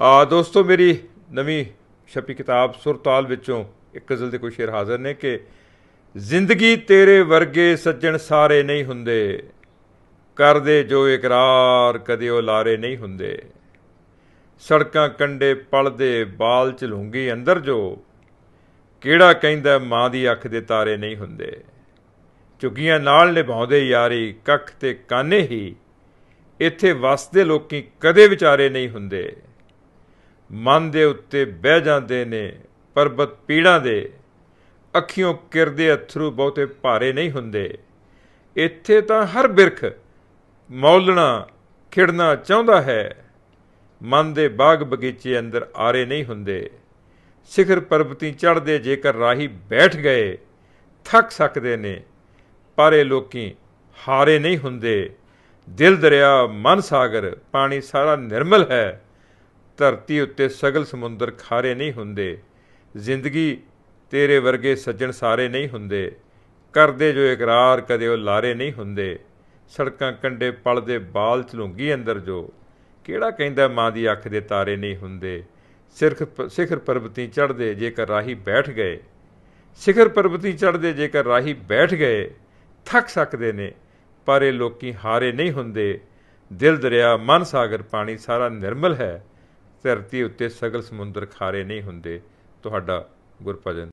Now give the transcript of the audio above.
ਆ ਦੋਸਤੋ ਮੇਰੀ ਨਵੀਂ ਛਪੀ ਕਿਤਾਬ ਸੁਰਤਾਲ ਵਿੱਚੋਂ ਇੱਕ ਗਜ਼ਲ ਦੇ ਕੋਈ ਸ਼ੇਰ ਹਾਜ਼ਰ ਨੇ ਕਿ ਜ਼ਿੰਦਗੀ ਤੇਰੇ ਵਰਗੇ ਸੱਜਣ ਸਾਰੇ ਨਹੀਂ ਹੁੰਦੇ ਕਰਦੇ ਜੋ ਇਕਰਾਰ ਕਦੇ ਉਹ ਲਾਰੇ ਨਹੀਂ ਹੁੰਦੇ ਸੜਕਾਂ ਕੰਡੇ ਪਲਦੇ ਬਾਲ ਚਲੂੰਗੀ ਅੰਦਰ ਜੋ ਕਿਹੜਾ ਕਹਿੰਦਾ ਮਾਂ ਦੀ ਅੱਖ ਦੇ ਤਾਰੇ ਨਹੀਂ ਹੁੰਦੇ ਚੁਗੀਆਂ ਨਾਲ ਨਿਭਾਉਂਦੇ ਯਾਰੀ ਕੱਖ ਤੇ ਕਾਨੇ ਹੀ ਇੱਥੇ ਵਸਦੇ ਲੋਕੀ ਕਦੇ ਵਿਚਾਰੇ ਨਹੀਂ ਹੁੰਦੇ ਮਨ ਦੇ ਉੱਤੇ ਬਹਿ ਜਾਂਦੇ ਨੇ ਪਰਬਤ ਪੀੜਾਂ ਦੇ ਅੱਖਿਓਂ ਕਿਰਦੇ ਅਥਰੂ ਬਹੁਤੇ ਭਾਰੇ ਨਹੀਂ ਹੁੰਦੇ ਇੱਥੇ ਤਾਂ ਹਰ ਬਿਰਖ ਮੌਲਣਾ ਖਿੜਨਾ ਚਾਹੁੰਦਾ ਹੈ ਮਨ ਦੇ ਬਾਗ ਬਗੀਚੇ ਅੰਦਰ ਆਰੇ ਨਹੀਂ ਹੁੰਦੇ ਸਿਖਰ ਪਰਬਤੀ ਚੜਦੇ ਜੇਕਰ ਰਾਹੀ ਬੈਠ ਗਏ ਥੱਕ ਸਕਦੇ ਨੇ ਪਰ ਇਹ ਲੋਕੀ ਹਾਰੇ ਨਹੀਂ ਹੁੰਦੇ ਦਿਲ ਦਰਿਆ ਮਨ ਸਾਗਰ ਪਾਣੀ ਸਾਰਾ ਨਿਰਮਲ ਹੈ ਧਰਤੀ ਉੱਤੇ ਸਗਲ ਸਮੁੰਦਰ ਖਾਰੇ ਨਹੀਂ ਹੁੰਦੇ ਜ਼ਿੰਦਗੀ ਤੇਰੇ ਵਰਗੇ ਸੱਜਣ ਸਾਰੇ ਨਹੀਂ ਹੁੰਦੇ ਕਰਦੇ ਜੋ ਇਕਰਾਰ ਕਦੇ ਉਹ ਲਾਰੇ ਨਹੀਂ ਹੁੰਦੇ ਸੜਕਾਂ ਕੰਡੇ ਪਲ ਦੇ ਬਾਲ ਚਲੂੰਗੀ ਅੰਦਰ ਜੋ ਕਿਹੜਾ ਕਹਿੰਦਾ ਮਾਂ ਦੀ ਅੱਖ ਦੇ ਤਾਰੇ ਨਹੀਂ ਹੁੰਦੇ ਸਿਰਖ ਸਿਖਰ ਪਰਬਤੀ ਚੜਦੇ ਜੇਕਰ ਰਾਹੀ ਬੈਠ ਗਏ ਸਿਖਰ ਪਰਬਤੀ ਚੜਦੇ ਜੇਕਰ ਰਾਹੀ ਬੈਠ ਗਏ ਥੱਕ ਸਕਦੇ ਨੇ ਪਰ ਇਹ ਲੋਕੀ ਹਾਰੇ ਨਹੀਂ ਹੁੰਦੇ ਦਿਲ ਦਰਿਆ ਮਨ ਸਾਗਰ ਪਾਣੀ ਸਾਰਾ ਨਿਰਮਲ ਹੈ ਧਰਤੀ ਉੱਤੇ ਸਗਲ ਸਮੁੰਦਰ ਖਾਰੇ ਨਹੀਂ ਹੁੰਦੇ ਤੁਹਾਡਾ ਗੁਰਪਜਨ